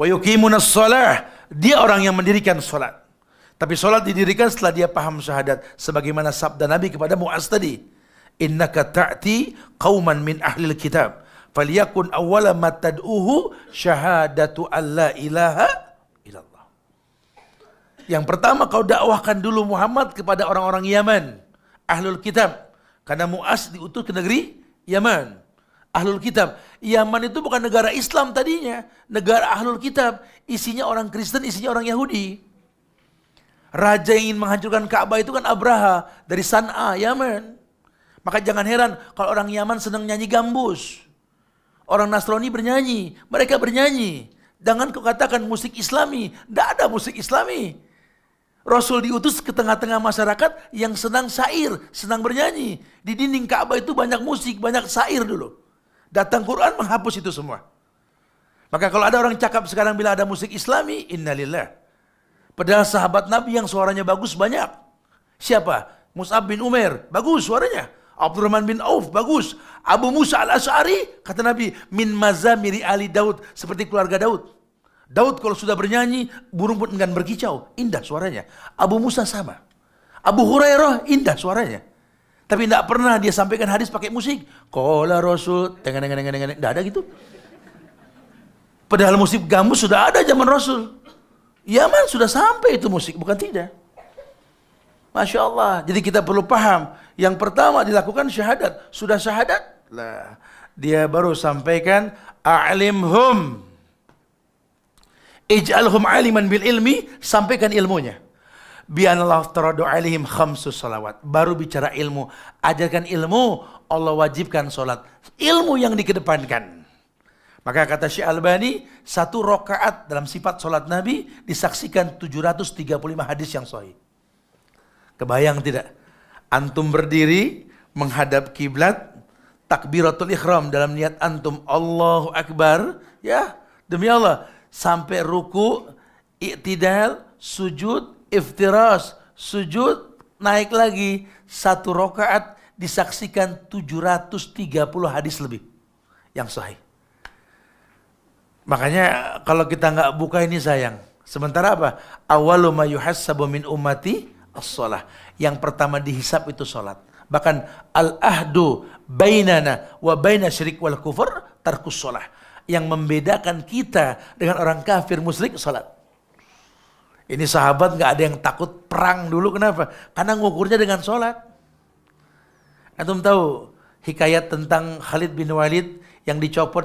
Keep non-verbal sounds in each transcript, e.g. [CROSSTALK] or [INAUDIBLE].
Dia orang yang mendirikan solat. Tapi solat didirikan setelah dia paham syahadat sebagaimana sabda Nabi kepada Muaz tadi. Innaka ta'ti qauman min ahlil kitab. Faliyakun awwala ma syahadatu alla ilaha illallah. Yang pertama kau dakwahkan dulu Muhammad kepada orang-orang Yaman, ahlul kitab. Karena Muaz diutus ke negeri Yaman. Ahlul Kitab. Yaman itu bukan negara Islam tadinya. Negara Ahlul Kitab. Isinya orang Kristen, isinya orang Yahudi. Raja yang ingin menghancurkan Ka'bah itu kan Abraha dari San'a, Yaman. Maka jangan heran kalau orang Yaman senang nyanyi gambus. Orang Nasrani bernyanyi, mereka bernyanyi. Jangan kau katakan musik islami, tidak ada musik islami. Rasul diutus ke tengah-tengah masyarakat yang senang syair, senang bernyanyi. Di dinding Ka'bah itu banyak musik, banyak syair dulu. Datang Quran menghapus itu semua. Maka kalau ada orang cakap sekarang bila ada musik islami, innalillah. Padahal sahabat Nabi yang suaranya bagus banyak. Siapa? Mus'ab bin Umar, bagus suaranya. Abdurrahman bin Auf, bagus. Abu Musa al-As'ari, kata Nabi, min mazamiri ali Daud, seperti keluarga Daud. Daud kalau sudah bernyanyi, burung pun enggan berkicau. Indah suaranya. Abu Musa sama. Abu Hurairah, indah suaranya. Tapi tidak pernah dia sampaikan hadis pakai musik. Kola Rasul, tengen tengen tengen tengen, tidak ada gitu. Padahal musik gambus sudah ada zaman Rasul. Yaman sudah sampai itu musik, bukan tidak. Masya Allah. Jadi kita perlu paham. Yang pertama dilakukan syahadat. Sudah syahadat? Lah. Dia baru sampaikan a'limhum. Ij'alhum aliman bil ilmi, sampaikan ilmunya khamsu salawat. Baru bicara ilmu. Ajarkan ilmu, Allah wajibkan sholat. Ilmu yang dikedepankan. Maka kata Syekh Albani, satu rokaat dalam sifat sholat Nabi disaksikan 735 hadis yang sahih. Kebayang tidak? Antum berdiri, menghadap kiblat, takbiratul ikhram dalam niat antum Allahu Akbar, ya demi Allah sampai ruku, iktidal, sujud, iftiras, sujud, naik lagi. Satu rokaat disaksikan 730 hadis lebih yang sahih. Makanya kalau kita nggak buka ini sayang. Sementara apa? Awalu ma yuhassabu min ummati as-salah. Yang pertama dihisap itu salat. Bahkan al-ahdu bainana wa baina syirik wal kufur tarkus sholat. Yang membedakan kita dengan orang kafir musyrik salat. Ini sahabat nggak ada yang takut perang dulu kenapa? Karena ngukurnya dengan sholat. Antum tahu hikayat tentang Khalid bin Walid yang dicopot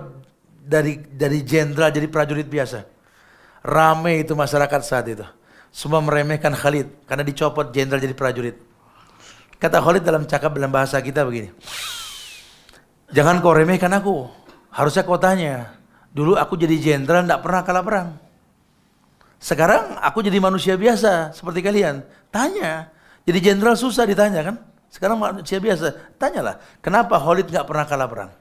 dari dari jenderal jadi prajurit biasa. Rame itu masyarakat saat itu. Semua meremehkan Khalid karena dicopot jenderal jadi prajurit. Kata Khalid dalam cakap dalam bahasa kita begini. Jangan kau remehkan aku. Harusnya kau tanya. Dulu aku jadi jenderal tidak pernah kalah perang. Sekarang aku jadi manusia biasa seperti kalian. Tanya. Jadi jenderal susah ditanya kan? Sekarang manusia biasa. Tanyalah, kenapa Khalid nggak pernah kalah perang?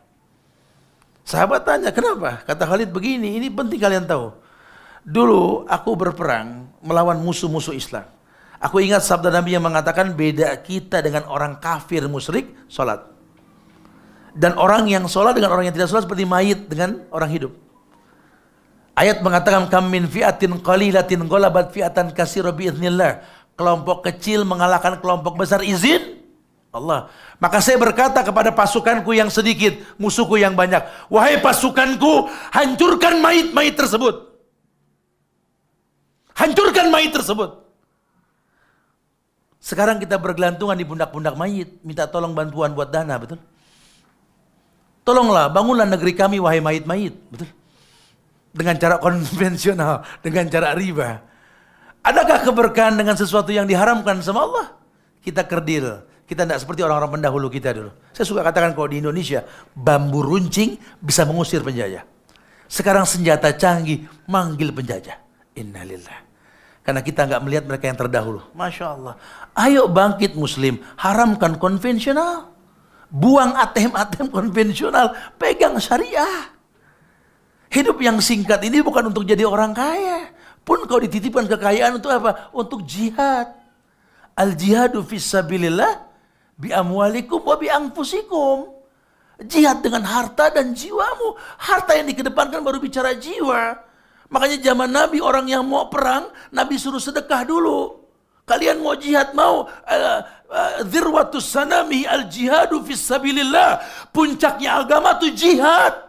Sahabat tanya, kenapa? Kata Khalid begini, ini penting kalian tahu. Dulu aku berperang melawan musuh-musuh Islam. Aku ingat sabda Nabi yang mengatakan beda kita dengan orang kafir musyrik sholat. Dan orang yang sholat dengan orang yang tidak sholat seperti mayit dengan orang hidup. Ayat mengatakan kamin fi'atin qalilatin golabat fi'atan katsira bi'idznillah. Kelompok kecil mengalahkan kelompok besar izin Allah. Maka saya berkata kepada pasukanku yang sedikit, musuhku yang banyak, wahai pasukanku, hancurkan mayit-mayit tersebut. Hancurkan mayit tersebut. Sekarang kita bergelantungan di pundak-pundak mayit, minta tolong bantuan buat dana, betul? Tolonglah bangunlah negeri kami wahai mayit-mayit, betul? dengan cara konvensional, [LAUGHS] dengan cara riba. Adakah keberkahan dengan sesuatu yang diharamkan sama Allah? Kita kerdil, kita tidak seperti orang-orang pendahulu kita dulu. Saya suka katakan kalau di Indonesia, bambu runcing bisa mengusir penjajah. Sekarang senjata canggih manggil penjajah. Innalillah. Karena kita nggak melihat mereka yang terdahulu. Masya Allah. Ayo bangkit muslim, haramkan konvensional. Buang ATM-ATM konvensional, pegang syariah. Hidup yang singkat ini bukan untuk jadi orang kaya. Pun kau dititipkan kekayaan untuk apa? Untuk jihad. Al jihadu fisabilillah bi amwalikum wa bi anfusikum. Jihad dengan harta dan jiwamu. Harta yang dikedepankan baru bicara jiwa. Makanya zaman Nabi orang yang mau perang, Nabi suruh sedekah dulu. Kalian mau jihad mau eh, eh, zirwatus sanami al jihadu fisabilillah. Puncaknya agama tuh jihad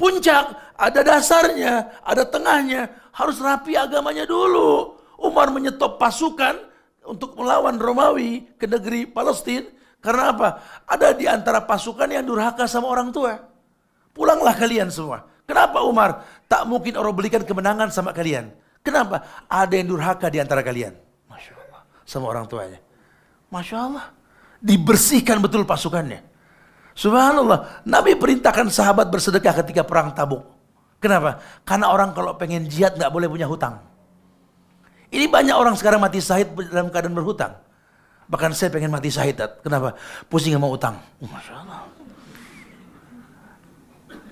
puncak, ada dasarnya, ada tengahnya. Harus rapi agamanya dulu. Umar menyetop pasukan untuk melawan Romawi ke negeri Palestina. Karena apa? Ada di antara pasukan yang durhaka sama orang tua. Pulanglah kalian semua. Kenapa Umar? Tak mungkin orang belikan kemenangan sama kalian. Kenapa? Ada yang durhaka di antara kalian. Masya Allah. Sama orang tuanya. Masya Allah. Dibersihkan betul pasukannya. Subhanallah, Nabi perintahkan sahabat bersedekah ketika perang tabuk. Kenapa? Karena orang kalau pengen jihad nggak boleh punya hutang. Ini banyak orang sekarang mati sahid dalam keadaan berhutang. Bahkan saya pengen mati sahid Kenapa? Pusing sama utang. Oh, Masya Allah.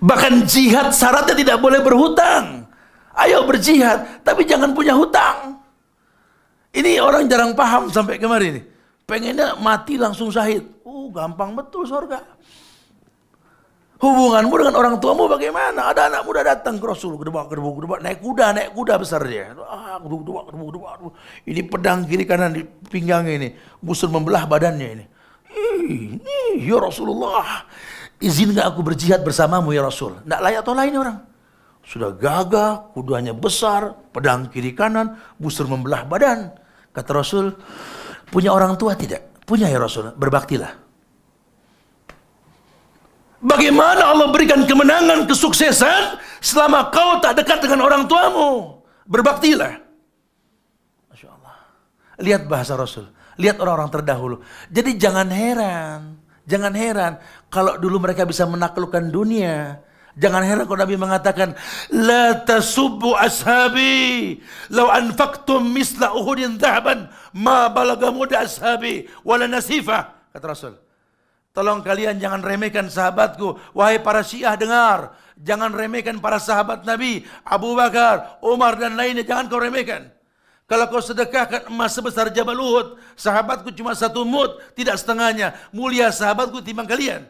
Bahkan jihad syaratnya tidak boleh berhutang. Ayo berjihad, tapi jangan punya hutang. Ini orang jarang paham sampai kemarin. Pengennya mati langsung sahid. Oh, gampang betul surga. Hubunganmu dengan orang tuamu bagaimana? Ada anak muda datang ke Rasul, gedebak, gedebak, gedebak, naik kuda, naik kuda besar dia. Ah, gedebak, gedebak, gedebak, gedebak. Ini pedang kiri kanan di pinggangnya ini. Busur membelah badannya ini. Ini, ya Rasulullah. Izin gak aku berjihad bersamamu ya Rasul. Tidak layak atau lain orang. Sudah gagah, kudanya besar, pedang kiri kanan, busur membelah badan. Kata Rasul, punya orang tua tidak? Punya ya Rasul, berbaktilah. Bagaimana Allah berikan kemenangan, kesuksesan selama kau tak dekat dengan orang tuamu? Berbaktilah. Masya Allah. Lihat bahasa Rasul. Lihat orang-orang terdahulu. Jadi jangan heran. Jangan heran kalau dulu mereka bisa menaklukkan dunia. Jangan heran kalau Nabi mengatakan, La tasubbu ashabi, lau anfaktum misla uhudin zahban. ma balagamu ashabi, wala nasifah. Kata Rasul. Tolong kalian jangan remehkan sahabatku. Wahai para syiah dengar. Jangan remehkan para sahabat Nabi. Abu Bakar, Umar dan lainnya. Jangan kau remehkan. Kalau kau sedekahkan emas sebesar Jabal Uhud. Sahabatku cuma satu mut. Tidak setengahnya. Mulia sahabatku timbang kalian.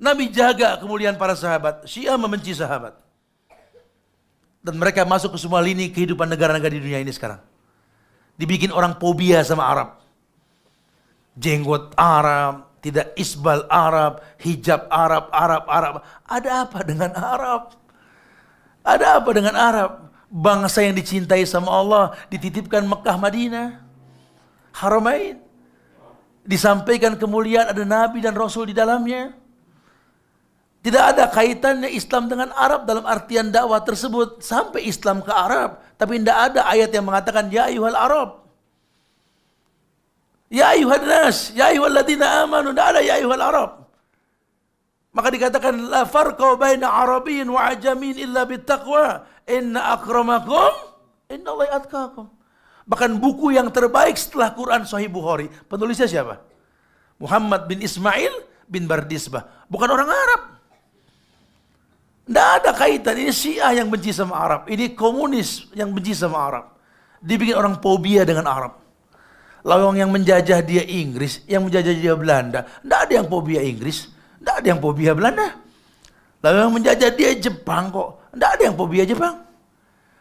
Nabi jaga kemuliaan para sahabat. Syiah membenci sahabat. Dan mereka masuk ke semua lini kehidupan negara-negara di dunia ini sekarang. Dibikin orang pobia sama Arab jenggot Arab, tidak isbal Arab, hijab Arab, Arab, Arab. Ada apa dengan Arab? Ada apa dengan Arab? Bangsa yang dicintai sama Allah dititipkan Mekah Madinah. Haramain. Disampaikan kemuliaan ada nabi dan rasul di dalamnya. Tidak ada kaitannya Islam dengan Arab dalam artian dakwah tersebut sampai Islam ke Arab, tapi tidak ada ayat yang mengatakan ya ayuhal Arab. Ya ayuhan nas, ya ayuhan ladina amanu, tidak ada ya ayuhan Arab. Maka dikatakan la farqa baina Arabin wa ajamin illa bittaqwa. Inna akramakum innallahi atkakum. Bahkan buku yang terbaik setelah Quran Sahih Bukhari, penulisnya siapa? Muhammad bin Ismail bin Bardisbah, bukan orang Arab. Tidak ada kaitan, ini Syiah yang benci sama Arab, ini komunis yang benci sama Arab. Dibikin orang fobia dengan Arab. Lawang yang menjajah dia Inggris, yang menjajah dia Belanda. Tidak ada yang fobia Inggris, tidak ada yang fobia Belanda. Lawang yang menjajah dia Jepang kok. Tidak ada yang fobia Jepang.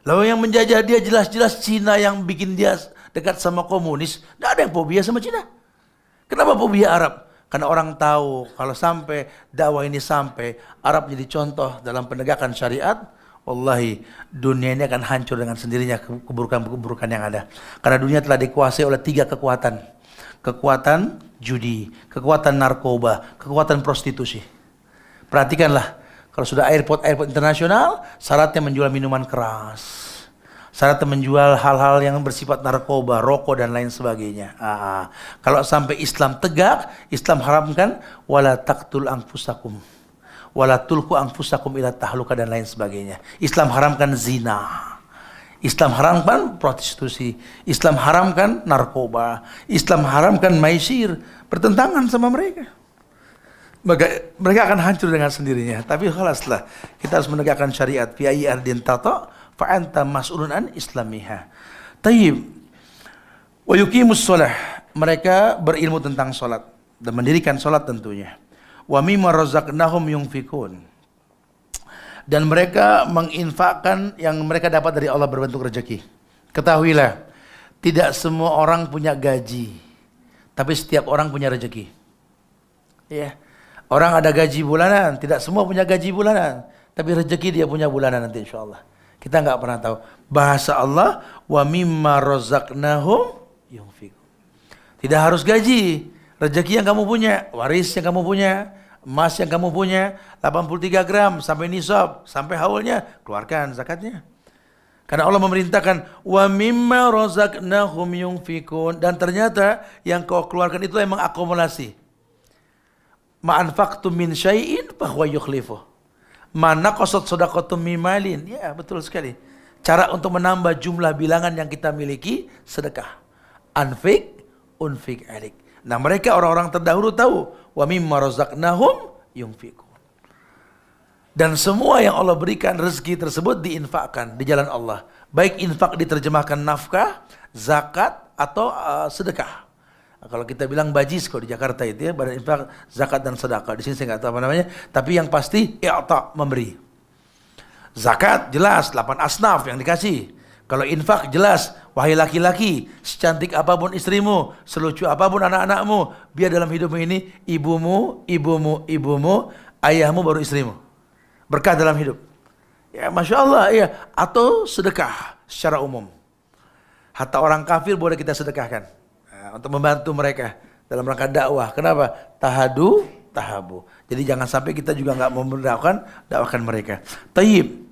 Lawang yang menjajah dia jelas-jelas Cina yang bikin dia dekat sama komunis. Tidak ada yang fobia sama Cina. Kenapa fobia Arab? Karena orang tahu kalau sampai dakwah ini sampai, Arab jadi contoh dalam penegakan syariat, Wallahi dunia ini akan hancur dengan sendirinya keburukan-keburukan yang ada. Karena dunia telah dikuasai oleh tiga kekuatan. Kekuatan judi, kekuatan narkoba, kekuatan prostitusi. Perhatikanlah, kalau sudah airport-airport internasional, syaratnya menjual minuman keras. Syaratnya menjual hal-hal yang bersifat narkoba, rokok dan lain sebagainya. Ah, ah. kalau sampai Islam tegak, Islam haramkan wala taktul angfusakum wala tulku anfusakum ila tahluka dan lain sebagainya. Islam haramkan zina. Islam haramkan prostitusi, Islam haramkan narkoba, Islam haramkan maisir, bertentangan sama mereka. Maka, mereka akan hancur dengan sendirinya. Tapi khalaslah, kita harus menegakkan syariat. Biayi ardin tato, fa'anta mas'ulun an islamiha. Tayyib. Wa yukimus sholah. Mereka berilmu tentang sholat. Dan mendirikan sholat tentunya. Wa mimma razaqnahum yunfikun. Dan mereka menginfakkan yang mereka dapat dari Allah berbentuk rezeki. Ketahuilah, tidak semua orang punya gaji. Tapi setiap orang punya rezeki. Ya. Orang ada gaji bulanan, tidak semua punya gaji bulanan. Tapi rezeki dia punya bulanan nanti insya Allah. Kita nggak pernah tahu. Bahasa Allah, wa mimma razaqnahum yunfikun. Tidak harus gaji. Rezeki yang kamu punya, waris yang kamu punya, emas yang kamu punya, 83 gram sampai nisab, sampai haulnya, keluarkan zakatnya. Karena Allah memerintahkan wa mimma razaqnahum yunfikun dan ternyata yang kau keluarkan itu emang akumulasi. Ma min syai'in fahuwa yukhlifu. Mana kosot sodakotum mimalin. Ya, betul sekali. Cara untuk menambah jumlah bilangan yang kita miliki sedekah. Anfik, unfik alik. Nah mereka orang-orang terdahulu tahu. Wa mimma razaqnahum yungfikun. Dan semua yang Allah berikan rezeki tersebut diinfakkan di jalan Allah. Baik infak diterjemahkan nafkah, zakat, atau uh, sedekah. Nah, kalau kita bilang bajis kalau di Jakarta itu ya, badan infak, zakat dan sedekah. Di sini saya nggak tahu apa namanya, tapi yang pasti i'ta memberi. Zakat jelas 8 asnaf yang dikasih. Kalau infak jelas, wahai laki-laki, secantik apapun istrimu, selucu apapun anak-anakmu, biar dalam hidupmu ini ibumu, ibumu, ibumu, ayahmu baru istrimu. Berkah dalam hidup. Ya, Masya Allah, ya. Atau sedekah secara umum. Hatta orang kafir boleh kita sedekahkan. Eh, untuk membantu mereka dalam rangka dakwah. Kenapa? Tahadu, tahabu. Jadi jangan sampai kita juga nggak memberdakwahkan dakwakan mereka. Tayyib.